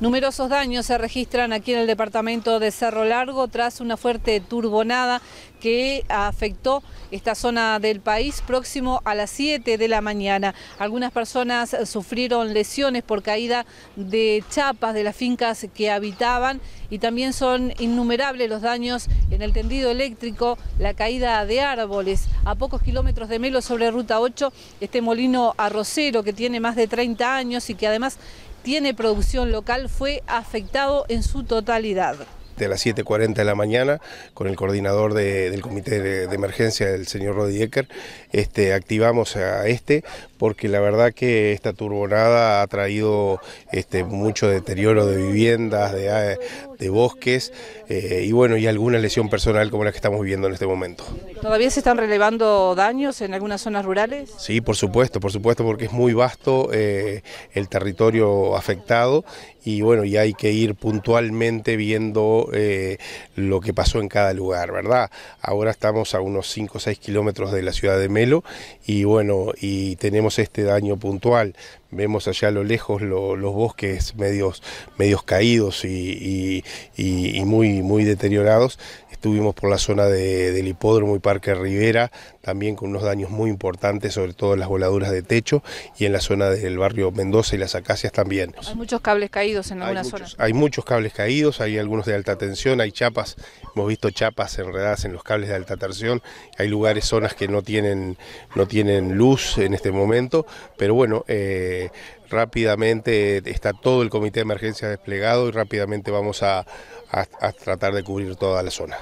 Numerosos daños se registran aquí en el departamento de Cerro Largo tras una fuerte turbonada que afectó esta zona del país próximo a las 7 de la mañana. Algunas personas sufrieron lesiones por caída de chapas de las fincas que habitaban y también son innumerables los daños en el tendido eléctrico, la caída de árboles. A pocos kilómetros de Melo sobre Ruta 8, este molino arrocero que tiene más de 30 años y que además tiene producción local fue afectado en su totalidad De las 7.40 de la mañana con el coordinador del comité de, emergencia, el señor Rodiecker, este, activamos a este porque la verdad que esta turbonada ha traído este, mucho deterioro de viviendas, de, ah, bosques eh, y bueno, y alguna lesión personal como la que estamos viviendo en este momento. ¿Todavía se están relevando daños en algunas zonas rurales? Sí, por supuesto, por supuesto, porque es muy vasto eh, el territorio afectado y bueno, y hay que ir puntualmente viendo eh, lo que pasó en cada lugar, ¿verdad? Ahora estamos a unos 5 o 6 kilómetros de la ciudad de Melo y bueno, y tenemos este daño puntual, vemos allá a lo lejos los bosques medios, medios caídos y, muy, muy deteriorados. Estuvimos por la zona del hipódromo y Parque Rivera, también con unos daños muy importantes, sobre todo en las voladuras de techo y en la zona del barrio Mendoza y las Acacias también. Hay muchos cables caídos en algunas zonas. Hay muchos cables caídos, hay algunos de alta tensión, hay chapas, hemos visto chapas enredadas en los cables de alta tensión, hay lugares, zonas que no tienen, no tienen luz en este momento, pero bueno, eh, rápidamente está todo el comité de emergencia desplegado y rápidamente vamos a tratar de cubrir toda la zona.